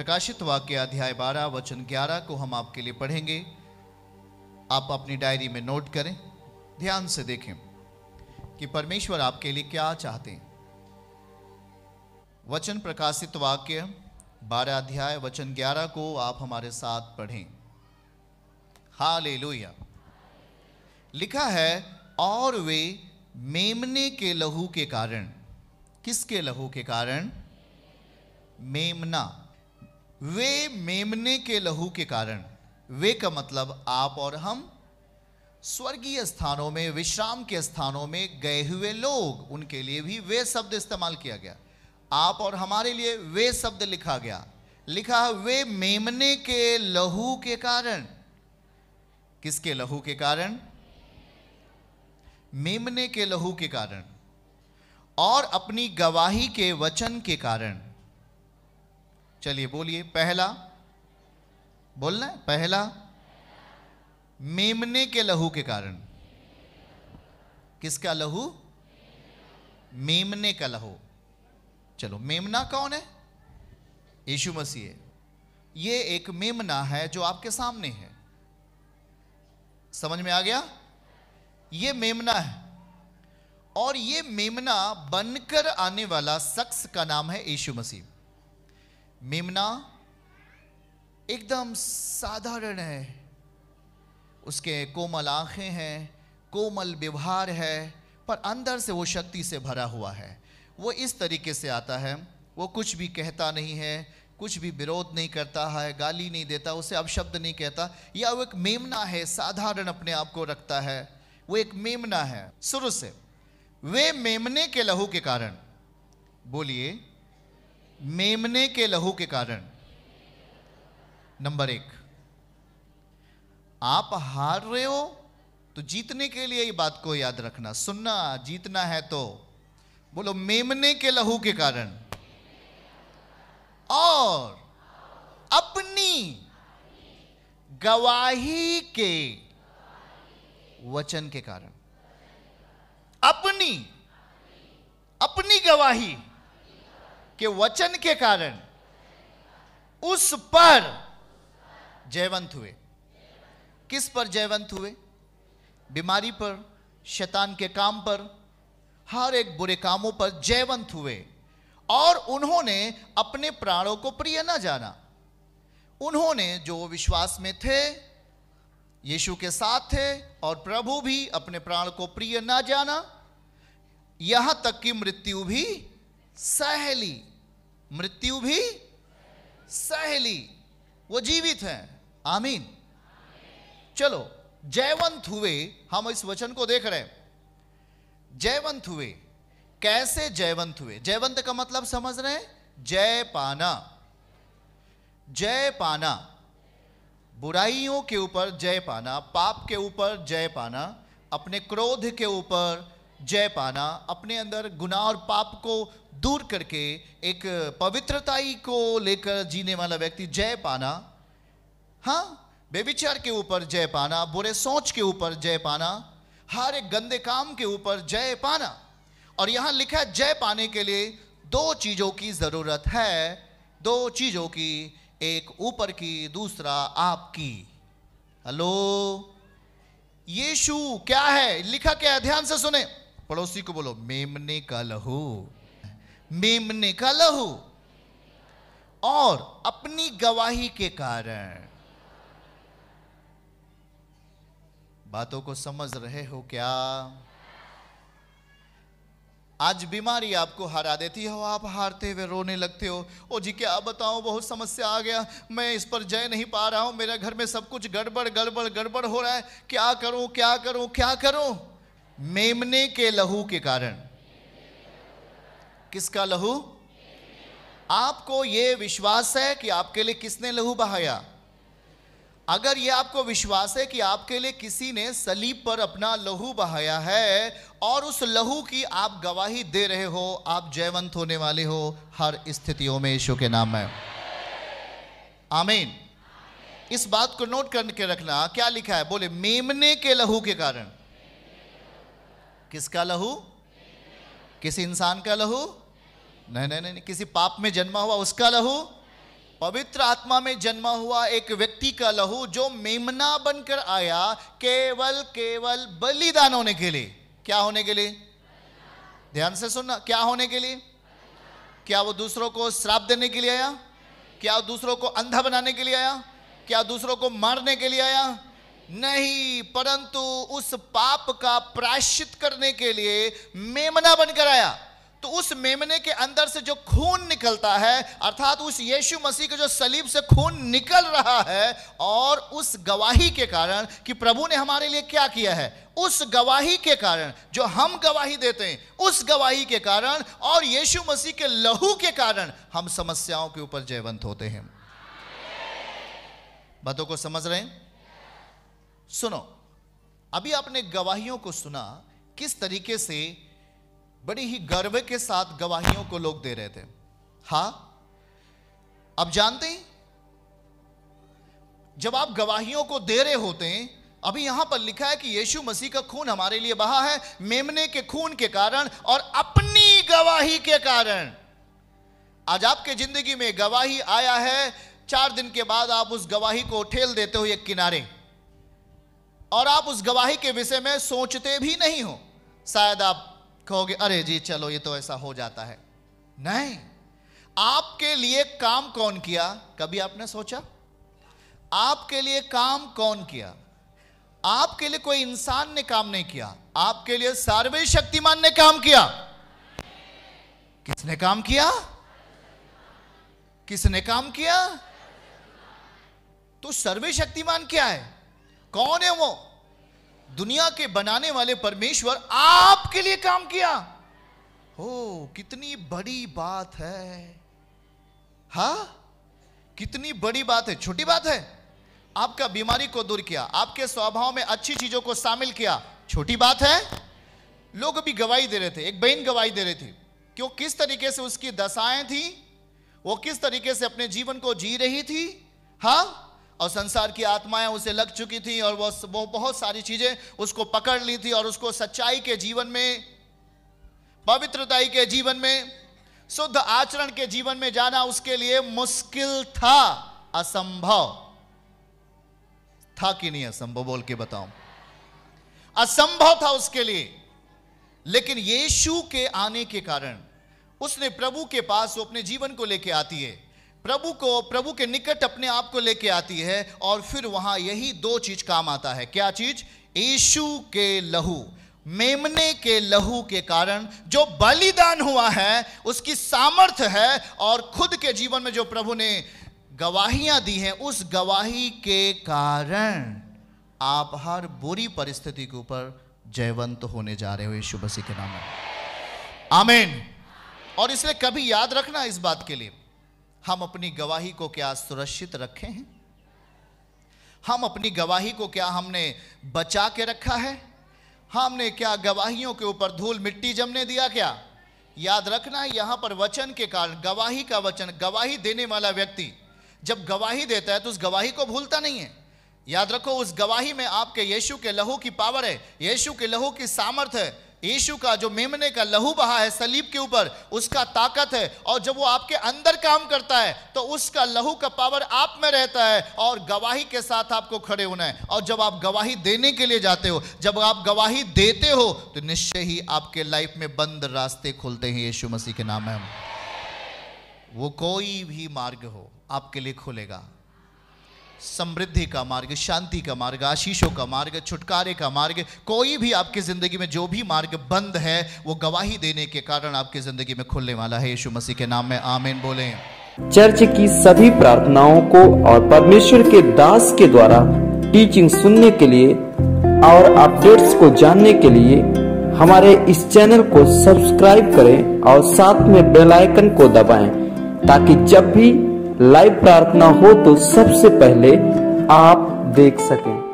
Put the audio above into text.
प्रकाशित वाक्य अध्याय 12 वचन 11 को हम आपके लिए पढ़ेंगे आप अपनी डायरी में नोट करें ध्यान से देखें कि परमेश्वर आपके लिए क्या चाहते हैं वचन प्रकाशित वाक्य 12 अध्याय वचन 11 को आप हमारे साथ पढ़ें लोहिया लिखा है और वे मेमने के लहू के कारण किसके लहू के कारण मेमना वे मेमने के लहू के कारण वे का मतलब आप और हम स्वर्गीय स्थानों में विश्राम के स्थानों में गए हुए लोग उनके लिए भी वे शब्द इस्तेमाल किया गया आप और हमारे लिए वे शब्द लिखा गया लिखा वे मेमने के लहू के कारण किसके लहू के कारण मेमने के लहू के कारण और अपनी गवाही के वचन के कारण चलिए बोलिए पहला बोलना है पहला मेमने के लहू के कारण किसका लहू मेमने का लहू चलो मेमना कौन है यीशु मसीह ये एक मेमना है जो आपके सामने है समझ में आ गया ये मेमना है और ये मेमना बनकर आने वाला शख्स का नाम है यीशु मसीह मेमना एकदम साधारण है उसके कोमल आँखें हैं कोमल व्यवहार है पर अंदर से वो शक्ति से भरा हुआ है वो इस तरीके से आता है वो कुछ भी कहता नहीं है कुछ भी विरोध नहीं करता है गाली नहीं देता उसे अपशब्द नहीं कहता या वो एक मेमना है साधारण अपने आप को रखता है वो एक मेमना है शुरू से वे मेमने के लहू के कारण बोलिए मेमने के लहू के कारण नंबर एक आप हार रहे हो तो जीतने के लिए ये बात को याद रखना सुनना जीतना है तो बोलो मेमने के लहू के कारण और अपनी गवाही के वचन के कारण अपनी अपनी गवाही के वचन के कारण उस पर जयवंत हुए किस पर जयवंत हुए बीमारी पर शैतान के काम पर हर एक बुरे कामों पर जयवंत हुए और उन्होंने अपने प्राणों को प्रिय ना जाना उन्होंने जो विश्वास में थे यीशु के साथ थे और प्रभु भी अपने प्राण को प्रिय ना जाना यहां तक कि मृत्यु भी सहेली मृत्यु भी सहेली वो जीवित है आमीन चलो जयवंत हुए हम इस वचन को देख रहे हैं जयवंत हुए कैसे जयवंत हुए जयवंत का मतलब समझ रहे हैं जय पाना जय पाना बुराइयों के ऊपर जय पाना पाप के ऊपर जय पाना अपने क्रोध के ऊपर जय पाना अपने अंदर गुनाह और पाप को दूर करके एक पवित्रताई को लेकर जीने वाला व्यक्ति जय पाना हाँ बेविचार के ऊपर जय पाना बुरे सोच के ऊपर जय पाना हर एक गंदे काम के ऊपर जय पाना और यहां लिखा है जय पाने के लिए दो चीज़ों की ज़रूरत है दो चीज़ों की एक ऊपर की दूसरा आपकी हेलो यीशु क्या है लिखा क्या ध्यान से सुने पड़ोसी को बोलो मेमने का लहू मेमने का लहू और अपनी गवाही के कारण बातों को समझ रहे हो क्या आज बीमारी आपको हरा देती हो आप हारते हुए रोने लगते हो ओ जी क्या बताओ बहुत समस्या आ गया मैं इस पर जय नहीं पा रहा हूं मेरे घर में सब कुछ गड़बड़ गड़बड़ गड़बड़ हो रहा है क्या करूं क्या करूं क्या करूं मेमने के लहू के कारण किसका लहू आपको यह विश्वास है कि आपके लिए किसने लहू बहाया अगर यह आपको विश्वास है कि आपके लिए किसी ने सलीब पर अपना लहू बहाया है और उस लहू की आप गवाही दे रहे हो आप जयवंत होने वाले हो हर स्थितियों में यीशु के नाम में आमीन इस बात को नोट करके रखना क्या लिखा है बोले मेमने के लहू के कारण किसका लहू किसी इंसान का लहू नहीं नहीं नहीं किसी पाप में जन्मा हुआ उसका लहू पवित्र आत्मा में जन्मा हुआ एक व्यक्ति का लहू जो मेमना बनकर आया केवल केवल बलिदान होने के लिए क्या होने के लिए ध्यान से सुनना क्या होने के लिए क्या वो दूसरों को श्राप देने के लिए आया क्या दूसरों को अंधा बनाने के लिए आया क्या दूसरों को मारने के लिए आया नहीं परंतु उस पाप का प्रायश्चित करने के लिए मेमना बनकर आया तो उस मेमने के अंदर से जो खून निकलता है अर्थात उस यीशु मसीह के जो सलीब से खून निकल रहा है और उस गवाही के कारण कि प्रभु ने हमारे लिए क्या किया है उस गवाही के कारण जो हम गवाही देते हैं उस गवाही के कारण और यीशु मसीह के लहू के कारण हम समस्याओं के ऊपर जयवंत होते हैं बातों को समझ रहे हैं सुनो अभी आपने गवाहियों को सुना किस तरीके से बड़ी ही गर्व के साथ गवाहियों को लोग दे रहे थे हा अब जानते हैं जब आप गवाहियों को दे रहे होते हैं अभी यहां पर लिखा है कि यीशु मसीह का खून हमारे लिए बहा है मेमने के खून के कारण और अपनी गवाही के कारण आज आपके जिंदगी में गवाही आया है चार दिन के बाद आप उस गवाही को ठेल देते हो एक किनारे और आप उस गवाही के विषय में सोचते भी नहीं हो शायद आप कहोगे अरे जी चलो ये तो ऐसा हो जाता है नहीं आपके लिए काम कौन किया कभी आपने सोचा आपके लिए काम कौन किया आपके लिए कोई इंसान ने काम नहीं किया आपके लिए सर्वशक्तिमान ने काम किया किसने काम किया किसने काम किया तो सर्वशक्तिमान क्या है कौन है वो दुनिया के बनाने वाले परमेश्वर आपके लिए काम किया हो कितनी बड़ी बात है हा कितनी बड़ी बात है छोटी बात है आपका बीमारी को दूर किया आपके स्वभाव में अच्छी चीजों को शामिल किया छोटी बात है लोग अभी गवाही दे रहे थे एक बहन गवाही दे रही थी कि वो किस तरीके से उसकी दशाएं थी वो किस तरीके से अपने जीवन को जी रही थी हा और संसार की आत्माएं उसे लग चुकी थी और वो वो बहुत सारी चीज़ें उसको पकड़ ली थी और उसको सच्चाई के जीवन में पवित्रताई के जीवन में शुद्ध आचरण के जीवन में जाना उसके लिए मुश्किल था असंभव था कि नहीं असंभव बोल के बताऊं असंभव था उसके लिए लेकिन यीशु के आने के कारण उसने प्रभु के पास वो अपने जीवन को लेके आती है प्रभु को प्रभु के निकट अपने आप को लेके आती है और फिर वहां यही दो चीज काम आता है क्या चीज यीशु के लहू मेमने के लहू के कारण जो बलिदान हुआ है उसकी सामर्थ्य है और खुद के जीवन में जो प्रभु ने गवाहियां दी हैं उस गवाही के कारण आप हर बुरी परिस्थिति के ऊपर जयवंत होने जा रहे हो यीशु मसीह के नाम में आमेन और इसलिए कभी याद रखना इस बात के लिए हम अपनी गवाही को क्या सुरक्षित रखे हैं हम अपनी गवाही को क्या हमने बचा के रखा है हमने क्या गवाहियों के ऊपर धूल मिट्टी जमने दिया क्या याद रखना है यहां पर वचन के कारण गवाही का वचन गवाही देने वाला व्यक्ति जब गवाही देता है तो उस गवाही को भूलता नहीं है याद रखो उस गवाही में आपके यीशु के लहू की पावर है यीशु के लहू की सामर्थ है यीशु का जो मेमने का लहू बहा है सलीब के ऊपर उसका ताकत है और जब वो आपके अंदर काम करता है तो उसका लहू का पावर आप में रहता है और गवाही के साथ आपको खड़े होना है और जब आप गवाही देने के लिए जाते हो जब आप गवाही देते हो तो निश्चय ही आपके लाइफ में बंद रास्ते खुलते हैं यीशु मसीह के नाम है वो कोई भी मार्ग हो आपके लिए खुलेगा समृद्धि का मार्ग शांति का मार्ग आशीषों का मार्ग छुटकारे का मार्ग कोई भी आपकी ज़िंदगी में जो भी मार्ग बंद है वो गवाही देने के कारण आपकी ज़िंदगी में खुलने वाला है यीशु मसीह के नाम में आमेन बोले चर्च की सभी प्रार्थनाओं को और परमेश्वर के दास के द्वारा टीचिंग सुनने के लिए और अपडेट्स को जानने के लिए हमारे इस चैनल को सब्सक्राइब करें और साथ में बेल आइकन को दबाएं ताकि जब भी लाइव प्रार्थना हो तो सबसे पहले आप देख सकें